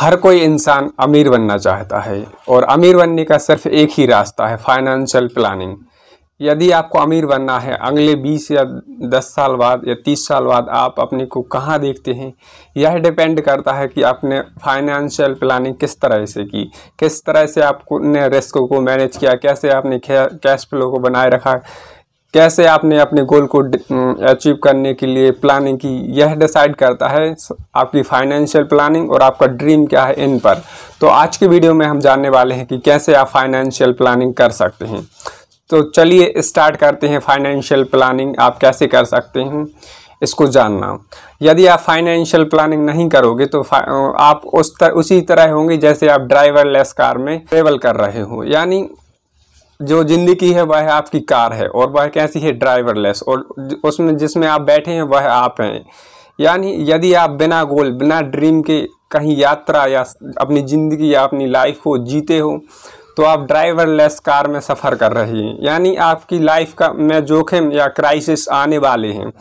हर कोई इंसान अमीर बनना चाहता है और अमीर बनने का सिर्फ एक ही रास्ता है फाइनेंशियल प्लानिंग यदि आपको अमीर बनना है अगले 20 या 10 साल बाद या 30 साल बाद आप अपने को कहाँ देखते हैं यह डिपेंड करता है कि आपने फाइनेंशियल प्लानिंग किस तरह से की किस तरह से आपने रिस्क को मैनेज किया कैसे आपने कैश फ्लो को बनाए रखा कैसे आपने अपने गोल को अचीव करने के लिए प्लानिंग की यह डिसाइड करता है आपकी फाइनेंशियल प्लानिंग और आपका ड्रीम क्या है इन पर तो आज की वीडियो में हम जानने वाले हैं कि कैसे आप फाइनेंशियल प्लानिंग कर सकते हैं तो चलिए स्टार्ट करते हैं फाइनेंशियल प्लानिंग आप कैसे कर सकते हैं इसको जानना यदि आप फाइनेंशियल प्लानिंग नहीं करोगे तो आप उस तर, उसी तरह होंगे जैसे आप लेस कार में ट्रेवल कर रहे हो यानी जो ज़िंदगी है वह आपकी कार है और वह कैसी है ड्राइवरलेस और उसमें जिसमें आप बैठे हैं वह आप हैं यानी यदि आप बिना गोल बिना ड्रीम के कहीं यात्रा या अपनी ज़िंदगी या अपनी लाइफ को जीते हो तो आप ड्राइवर लेस कार में सफ़र कर रहे हैं यानी आपकी लाइफ का में जोखिम या क्राइसिस आने वाले हैं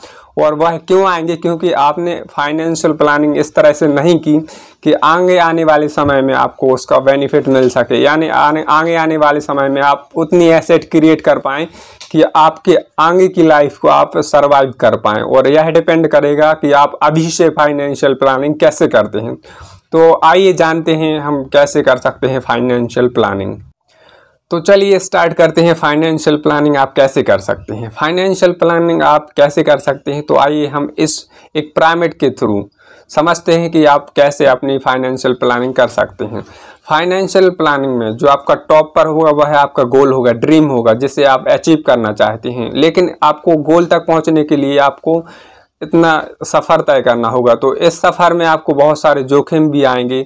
और वह क्यों आएंगे क्योंकि आपने फाइनेंशियल प्लानिंग इस तरह से नहीं की कि आगे आने वाले समय में आपको उसका बेनिफिट मिल सके यानी आने आगे आने वाले समय में आप उतनी एसेट क्रिएट कर पाएँ कि आपके आगे की लाइफ को आप सर्वाइव कर पाएँ और यह डिपेंड करेगा कि आप अभी से फाइनेंशियल प्लानिंग कैसे करते हैं तो आइए जानते हैं हम कैसे कर सकते हैं फाइनेंशियल प्लानिंग तो चलिए स्टार्ट करते हैं फाइनेंशियल प्लानिंग आप कैसे कर सकते हैं फाइनेंशियल प्लानिंग आप कैसे कर सकते हैं तो आइए हम इस एक प्राइमेट के थ्रू समझते हैं कि आप कैसे अपनी फाइनेंशियल प्लानिंग कर सकते हैं फाइनेंशियल प्लानिंग में जो आपका टॉप पर होगा वह आपका गोल होगा ड्रीम होगा जिसे आप अचीव करना चाहते हैं लेकिन आपको गोल तक पहुंचने के लिए आपको इतना सफ़र तय करना होगा तो इस सफ़र में आपको बहुत सारे जोखिम भी आएंगे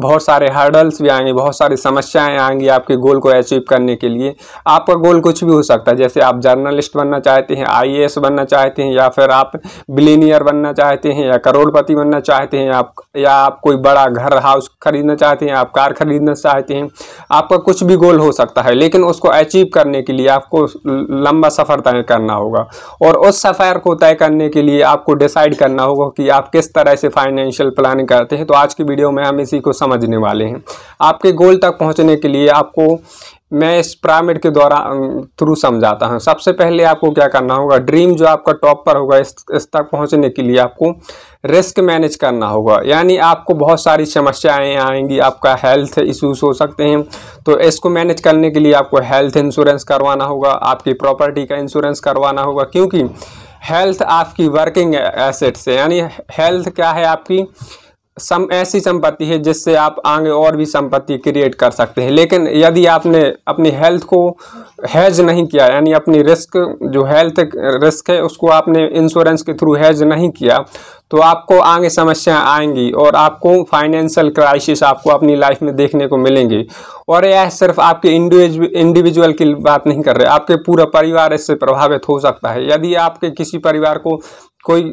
बहुत सारे हर्डल्स भी आएंगे बहुत सारी समस्याएं आएंगी आपके गोल को अचीव करने के लिए आपका गोल कुछ भी हो सकता है जैसे आप जर्नलिस्ट बनना चाहते हैं आईएएस बनना चाहते हैं या फिर आप बिलीनियर बनना चाहते हैं या करोड़पति बनना चाहते हैं आप या आप कोई बड़ा घर हाउस खरीदना चाहते हैं आप कार खरीदना चाहते हैं आपका कुछ भी गोल हो सकता है लेकिन उसको अचीव करने के लिए आपको लंबा सफ़र तय करना होगा और उस सफ़र को तय करने के लिए आपको डिसाइड करना होगा कि आप किस तरह से फाइनेंशियल प्लानिंग करते हैं तो आज की वीडियो में हम इसी को समझने वाले हैं आपके गोल तक पहुंचने के लिए आपको मैं इस पिरामिड के द्वारा थ्रू समझाता हूं सबसे पहले आपको क्या करना होगा ड्रीम जो आपका टॉप पर होगा इस, इस तक पहुंचने के लिए आपको रिस्क मैनेज करना होगा यानी आपको बहुत सारी समस्याएं आएंगी आपका हेल्थ इश्यूज हो सकते हैं तो इसको मैनेज करने के लिए आपको हेल्थ इंश्योरेंस करवाना होगा आपकी प्रॉपर्टी का इंश्योरेंस करवाना होगा क्योंकि हेल्थ आपकी वर्किंग एसेट्स है यानी हेल्थ क्या है आपकी सम ऐसी संपत्ति है जिससे आप आगे और भी संपत्ति क्रिएट कर सकते हैं लेकिन यदि आपने अपनी हेल्थ को हैज नहीं किया यानी अपनी रिस्क जो हेल्थ रिस्क है उसको आपने इंश्योरेंस के थ्रू हैज नहीं किया तो आपको आगे समस्याएं आएंगी और आपको फाइनेंशियल क्राइसिस आपको अपनी लाइफ में देखने को मिलेंगे और यह सिर्फ आपके इंडिविजुअल की बात नहीं कर रहे आपके पूरा परिवार इससे प्रभावित हो सकता है यदि आपके किसी परिवार को कोई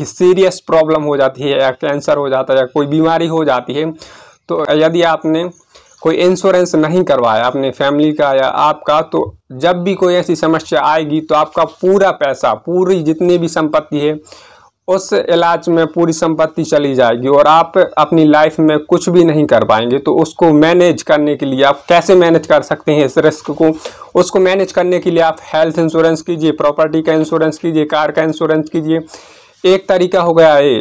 सीरियस प्रॉब्लम हो जाती है या कैंसर हो जाता है या कोई बीमारी हो जाती है तो यदि आपने कोई इंश्योरेंस नहीं करवाया अपने फैमिली का या आपका तो जब भी कोई ऐसी समस्या आएगी तो आपका पूरा पैसा पूरी जितनी भी संपत्ति है उस इलाज में पूरी संपत्ति चली जाएगी और आप अपनी लाइफ में कुछ भी नहीं कर पाएंगे तो उसको मैनेज करने के लिए आप कैसे मैनेज कर सकते हैं इस रिस्क को उसको मैनेज करने के लिए आप हेल्थ इंश्योरेंस कीजिए प्रॉपर्टी का इंश्योरेंस कीजिए कार का इंश्योरेंस कीजिए एक तरीका हो गया ये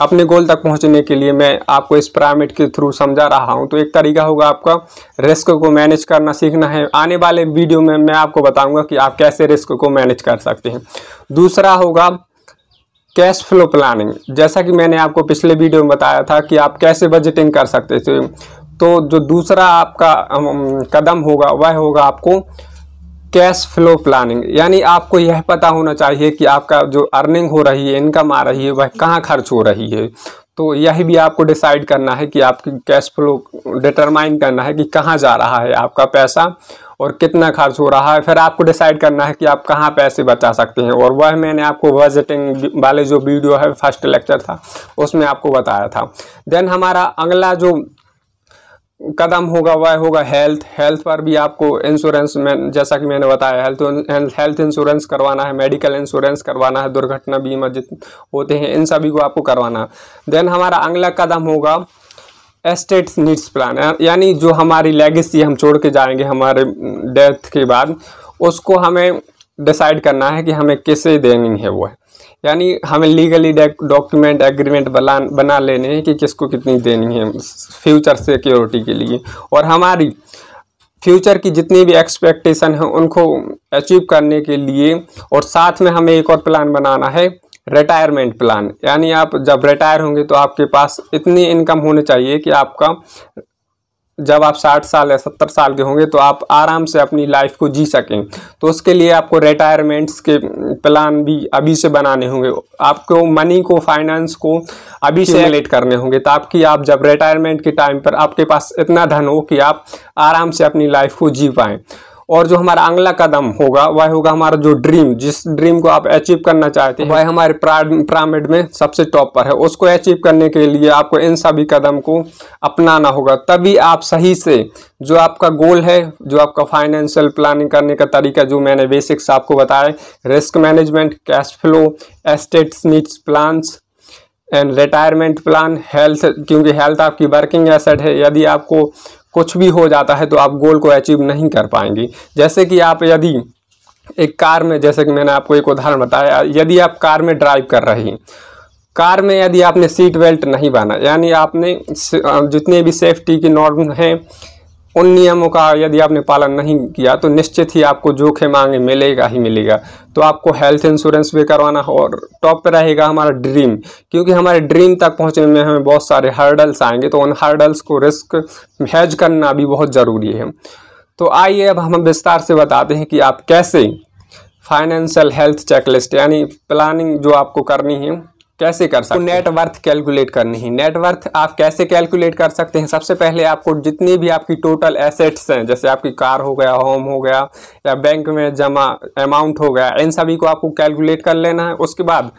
अपने गोल तक पहुंचने के लिए मैं आपको इस पैरामीटर के थ्रू समझा रहा हूं तो एक तरीका होगा आपका रिस्क को मैनेज करना सीखना है आने वाले वीडियो में मैं आपको बताऊंगा कि आप कैसे रिस्क को मैनेज कर सकते हैं दूसरा होगा कैश फ्लो प्लानिंग जैसा कि मैंने आपको पिछले वीडियो में बताया था कि आप कैसे बजटिंग कर सकते थे तो जो दूसरा आपका कदम होगा वह होगा आपको कैश फ्लो प्लानिंग यानी आपको यह पता होना चाहिए कि आपका जो अर्निंग हो रही है इनकम आ रही है वह कहाँ खर्च हो रही है तो यही भी आपको डिसाइड करना है कि आपकी कैश फ्लो डिटरमाइन करना है कि कहाँ जा रहा है आपका पैसा और कितना खर्च हो रहा है फिर आपको डिसाइड करना है कि आप कहाँ पैसे बचा सकते हैं और वह मैंने आपको बजटिंग वाले जो वीडियो है फर्स्ट लेक्चर था उसमें आपको बताया था देन हमारा अगला जो कदम होगा वह होगा हेल्थ हेल्थ पर भी आपको इंश्योरेंस में जैसा कि मैंने बताया हेल्थ हेल्थ इंश्योरेंस करवाना है मेडिकल इंश्योरेंस करवाना है दुर्घटना बीमा जित होते हैं इन सभी को आपको करवाना है देन हमारा अगला कदम होगा एस्टेट नीड्स प्लान यानी जो हमारी लेगेसी हम छोड़ के जाएंगे हमारे डेथ के बाद उसको हमें डिसाइड करना है कि हमें किसे देनी है वो है यानी हमें लीगली डॉक्यूमेंट एग्रीमेंट बना बना लेने हैं कि किसको कितनी देनी है फ्यूचर सिक्योरिटी के लिए और हमारी फ्यूचर की जितनी भी एक्सपेक्टेशन है उनको अचीव करने के लिए और साथ में हमें एक और प्लान बनाना है रिटायरमेंट प्लान यानी आप जब रिटायर होंगे तो आपके पास इतनी इनकम होनी चाहिए कि आपका जब आप 60 साल या 70 साल के होंगे तो आप आराम से अपनी लाइफ को जी सकें तो उसके लिए आपको रिटायरमेंट्स के प्लान भी अभी से बनाने होंगे आपको मनी को फाइनेंस को अभी से रिलेट करने होंगे ताकि आप जब रिटायरमेंट के टाइम पर आपके पास इतना धन हो कि आप आराम से अपनी लाइफ को जी पाएँ और जो हमारा अगला कदम होगा वह होगा हमारा जो ड्रीम जिस ड्रीम को आप अचीव करना चाहते हैं वह हमारे पिरामिड में सबसे टॉप पर है उसको अचीव करने के लिए आपको इन सभी कदम को अपनाना होगा तभी आप सही से जो आपका गोल है जो आपका फाइनेंशियल प्लानिंग करने का तरीका जो मैंने बेसिक्स आपको बताया risk management cash flow estates needs plans and retirement plan health क्योंकि हेल्थ आपकी वर्किंग एसेट है यदि आपको कुछ भी हो जाता है तो आप गोल को अचीव नहीं कर पाएंगे जैसे कि आप यदि एक कार में जैसे कि मैंने आपको एक उदाहरण बताया यदि आप कार में ड्राइव कर रहे हैं कार में यदि आपने सीट बेल्ट नहीं बांधा यानी आपने जितने भी सेफ्टी के नॉर्म हैं उन नियमों का यदि आपने पालन नहीं किया तो निश्चित ही आपको जोखिम आगे मिलेगा ही मिलेगा तो आपको हेल्थ इंश्योरेंस भी करवाना और टॉप पे रहेगा हमारा ड्रीम क्योंकि हमारे ड्रीम तक पहुंचने में हमें बहुत सारे हर्डल्स आएंगे तो उन हर्डल्स को रिस्क हैज करना भी बहुत ज़रूरी है तो आइए अब हम विस्तार से बताते हैं कि आप कैसे फाइनेंशियल हेल्थ चेकलिस्ट यानी प्लानिंग जो आपको करनी है कैसे कर सकते नेट वर्थ कैलकुलेट करनी है नेटवर्थ आप कैसे कैलकुलेट कर सकते हैं सबसे पहले आपको जितनी भी आपकी टोटल एसेट्स हैं जैसे आपकी कार हो गया होम हो गया या बैंक में जमा अमाउंट हो गया इन सभी को आपको कैलकुलेट कर लेना है उसके बाद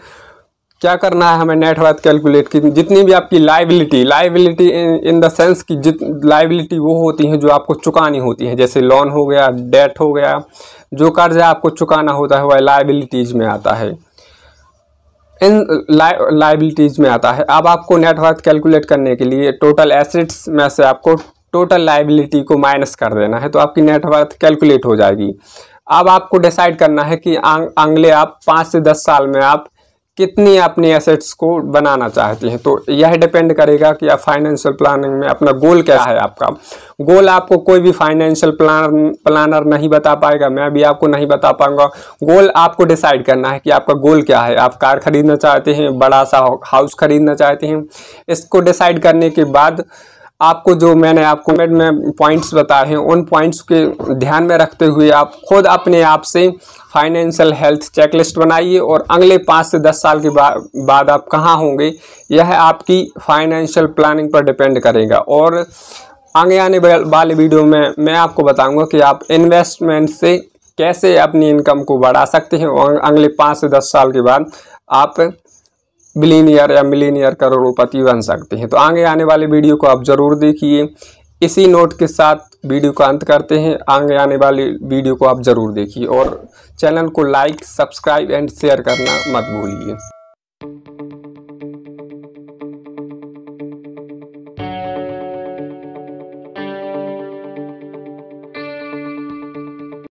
क्या करना है हमें नेटवर्थ कैलकुलेट की जितनी भी आपकी liability liability in the sense की जित लाइबिलिटी वो होती हैं जो आपको चुकानी होती हैं जैसे लोन हो गया डेट हो गया जो कर्ज आपको चुकाना होता है वह लाइबिलिटीज़ में आता है इन लाइबिलिटीज़ में आता है अब आपको नेटवर्थ कैलकुलेट करने के लिए टोटल एसेट्स में से आपको टोटल लाइबिलिटी को माइनस कर देना है तो आपकी नेटवर्थ कैलकुलेट हो जाएगी अब आपको डिसाइड करना है कि अगले आप पाँच से दस साल में आप कितनी अपनी एसेट्स को बनाना चाहते हैं तो यह डिपेंड करेगा कि आप फाइनेंशियल प्लानिंग में अपना गोल क्या है आपका गोल आपको कोई भी फाइनेंशियल प्लान प्लानर नहीं बता पाएगा मैं भी आपको नहीं बता पाऊंगा गोल आपको डिसाइड करना है कि आपका गोल क्या है आप कार खरीदना चाहते हैं बड़ा सा हाउस खरीदना चाहते हैं इसको डिसाइड करने के बाद आपको जो मैंने आपको मेड में पॉइंट्स बताए हैं उन पॉइंट्स के ध्यान में रखते हुए आप खुद अपने आप से फाइनेंशियल हेल्थ चेकलिस्ट बनाइए और अगले पाँच से दस साल के बा, बाद आप कहाँ होंगे यह आपकी फाइनेंशियल प्लानिंग पर डिपेंड करेगा और आगे आने वाले वीडियो में मैं आपको बताऊंगा कि आप इन्वेस्टमेंट से कैसे अपनी इनकम को बढ़ा सकते हैं और अगले पाँच से दस साल के बाद आप बिलीनियर या मिलीनियर करोड़पति बन सकते हैं तो आगे आने वाले वीडियो को आप ज़रूर देखिए इसी नोट के साथ वीडियो का अंत करते हैं आगे आने वाले वीडियो को आप ज़रूर देखिए और चैनल को लाइक सब्सक्राइब एंड शेयर करना मत भूलिए